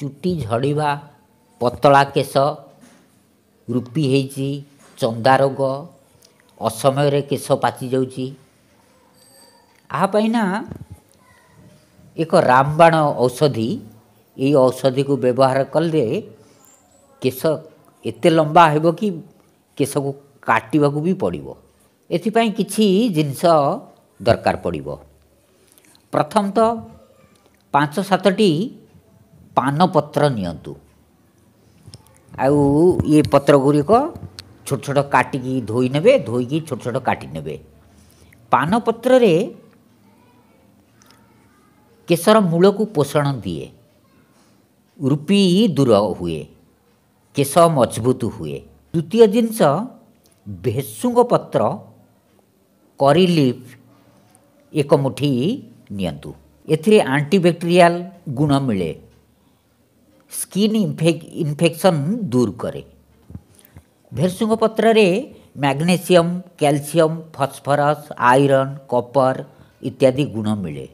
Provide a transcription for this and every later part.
ଚୁଟି ଝଡ଼ିବା ପତଳା କେଶ ରୂପି ହେଇଛି ଚନ୍ଦା ରୋଗ ଅସମୟରେ କେଶ ପାଚି ଯାଉଛି ଏହା ପାଇଁ ନା ଏକ ରାମବାଣ ଔଷଧି ଏଇ ଔଷଧିକୁ ବ୍ୟବହାର କଲେ କେଶ ଏତେ ଲମ୍ବା ହେବ କି କେଶକୁ କାଟିବାକୁ ବି ପଡ଼ିବ ଏଥିପାଇଁ କିଛି ଜିନିଷ ଦରକାର ପଡ଼ିବ ପ୍ରଥମତଃ ପାଞ୍ଚ ସାତଟି ପାନପତ୍ର ନିଅନ୍ତୁ ଆଉ ଏ ପତ୍ର ଗୁଡ଼ିକ ଛୋଟ ଛୋଟ କାଟିକି ଧୋଇ ନେବେ ଧୋଇକି ଛୋଟ ଛୋଟ କାଟି ନେବେ ପାନପତ୍ରରେ କେଶର ମୂଳକୁ ପୋଷଣ ଦିଏ ରୁପି ଦୂର ହୁଏ କେଶ ମଜବୁତ ହୁଏ ଦ୍ୱିତୀୟ ଜିନିଷ ଭେସୁଙ୍ଗ ପତ୍ର କରି ଲିଫ୍ ଏକ ମୁଠି ନିଅନ୍ତୁ ଏଥିରେ ଆଣ୍ଟିବ୍ୟାକ୍ଟେରିଆଲ ଗୁଣ ମିଳେ સ્કિન ઇન્ફેક્શન દૂર કરે ભેરસુંગપત્ରରେ magnesium calcium phosphorus iron copper ଇତ୍ୟାଦି ଗୁଣ ମିଳେ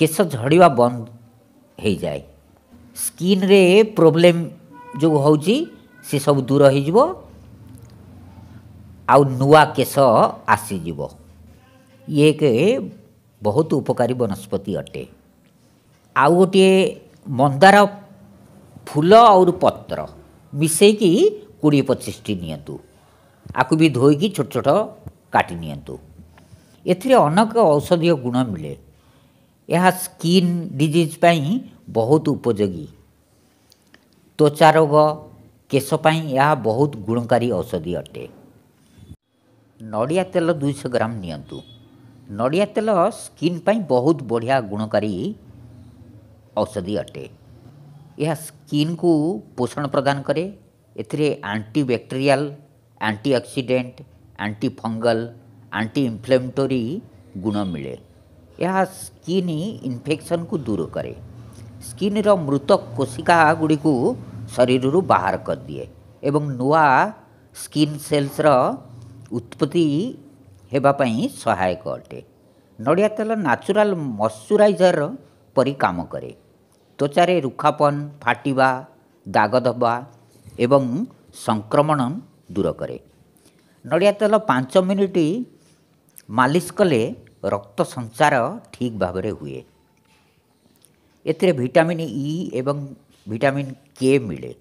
କେଶ ଝଡ଼ିବା ବନ୍ଦ ହୋଇଯାଏ ସ୍କିନ୍ରେ ପ୍ରୋବ୍ଲେମ୍ ଯେଉଁ ହେଉଛି ସେସବୁ ଦୂର ହୋଇଯିବ ଆଉ ନୂଆ କେଶ ଆସିଯିବ ଇଏ ଏକ ବହୁତ ଉପକାରୀ ବନସ୍ପତି ଅଟେ ଆଉ ଗୋଟିଏ ମନ୍ଦାର ଫୁଲ ଆଉ ପତ୍ର ମିଶାଇକି କୋଡ଼ିଏ ପଚିଶଟି ନିଅନ୍ତୁ ଆକୁ ବି ଧୋଇକି ଛୋଟ ଛୋଟ କାଟି ନିଅନ୍ତୁ ଏଥିରେ ଅନେକ ଔଷଧୀୟ ଗୁଣ ମିଳେ ଏହା ସ୍କିନ୍ ଡିଜିଜ୍ ପାଇଁ ବହୁତ ଉପଯୋଗୀ ତ୍ୱଚା ରୋଗ କେଶ ପାଇଁ ଏହା ବହୁତ ଗୁଣକାରୀ ଔଷଧୀ ଅଟେ ନଡ଼ିଆ ତେଲ ଦୁଇଶହ ଗ୍ରାମ ନିଅନ୍ତୁ ନଡ଼ିଆ ତେଲ ସ୍କିନ୍ ପାଇଁ ବହୁତ ବଢ଼ିଆ ଗୁଣକାରୀ ଔଷଧୀ ଅଟେ ଏହା ସ୍କିନ୍କୁ ପୋଷଣ ପ୍ରଦାନ କରେ ଏଥିରେ anti bacterial anti oxidant anti fungal anti inflammatory ଗୁଣ ମିଳେ ଏହା ସ୍କିନ୍ ଇନଫେକ୍ସନ୍କୁ ଦୂର କରେ ସ୍କିନ୍ର ମୃତ କୋଷିକା ଗୁଡ଼ିକୁ ଶରୀରରୁ ବାହାର କରିଦିଏ ଏବଂ ନୂଆ ସ୍କିନ୍ ସେଲ୍ସର ଉତ୍ପତ୍ତି ହେବା ପାଇଁ ସହାୟକ ଅଟେ ନଡ଼ିଆ ତେଲ ନ୍ୟାଚୁରାଲ୍ ମଶ୍ଚୁରାଇଜର୍ ପରି କାମ କରେ ତ୍ୱଚାରେ ରୁଖାପନ ଫାଟିବା ଦାଗ ଦେବା ଏବଂ ସଂକ୍ରମଣ ଦୂର କରେ ନଡ଼ିଆ ତେଲ ପାଞ୍ଚ ମିନିଟ୍ ମାଲିସ କଲେ ରକ୍ତ ସଞ୍ଚାର ଠିକ୍ ଭାବରେ ହୁଏ ଏଥିରେ ଭିଟାମିନ୍ ଇ ଏବଂ ଭିଟାମିନ୍ କେ ମିଳେ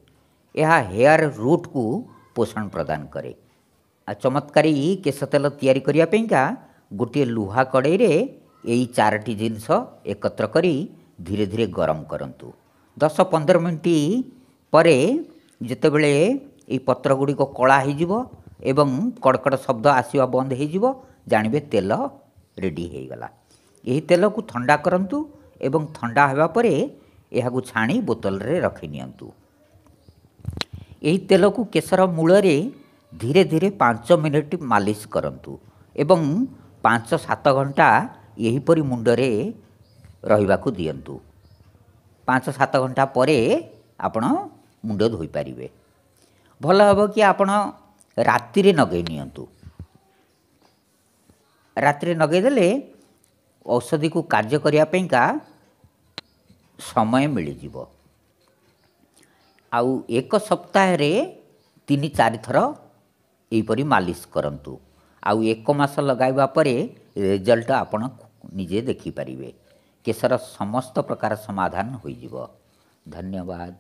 ଏହା ହେୟାର ରୁଟ୍କୁ ପୋଷଣ ପ୍ରଦାନ କରେ ଆଉ ଚମତ୍କାରୀ କେଶ ତେଲ ତିଆରି କରିବା ପାଇଁକା ଗୋଟିଏ ଲୁହା କଡ଼େଇରେ ଏଇ ଚାରୋଟି ଜିନିଷ ଏକତ୍ର କରି ଧୀରେ ଧୀରେ ଗରମ କରନ୍ତୁ ଦଶ ପନ୍ଦର ମିନିଟ ପରେ ଯେତେବେଳେ ଏଇ ପତ୍ରଗୁଡ଼ିକ କଳା ହୋଇଯିବ ଏବଂ କଡ଼କଡ଼ ଶବ୍ଦ ଆସିବା ବନ୍ଦ ହୋଇଯିବ ଜାଣିବେ ତେଲ ରେଡ଼ି ହୋଇଗଲା ଏହି ତେଲକୁ ଥଣ୍ଡା କରନ୍ତୁ ଏବଂ ଥଣ୍ଡା ହେବା ପରେ ଏହାକୁ ଛାଣି ବୋତଲରେ ରଖିନିଅନ୍ତୁ ଏହି ତେଲକୁ କେଶର ମୂଳରେ ଧୀରେ ଧୀରେ ପାଞ୍ଚ ମିନିଟ୍ ମାଲିସ୍ କରନ୍ତୁ ଏବଂ ପାଞ୍ଚ ସାତ ଘଣ୍ଟା ଏହିପରି ମୁଣ୍ଡରେ ରହିବାକୁ ଦିଅନ୍ତୁ ପାଞ୍ଚ ସାତ ଘଣ୍ଟା ପରେ ଆପଣ ମୁଣ୍ଡ ଧୋଇପାରିବେ ଭଲ ହେବ କି ଆପଣ ରାତିରେ ନଗେଇ ନିଅନ୍ତୁ ରାତିରେ ଦେଲେ ଔଷଧକୁ କାର୍ଯ୍ୟ କରିବା ପାଇଁକା ସମୟ ମିଳିଯିବ ଆଉ ଏକ ସପ୍ତାହରେ ତିନି ଚାରି ଥର ଏହିପରି ମାଲିସ୍ କରନ୍ତୁ ଆଉ ଏକ ମାସ ଲଗାଇବା ପରେ ରେଜଲ୍ଟ ଆପଣ ନିଜେ ଦେଖିପାରିବେ କେଶର ସମସ୍ତ ପ୍ରକାର ସମାଧାନ ହୋଇଯିବ ଧନ୍ୟବାଦ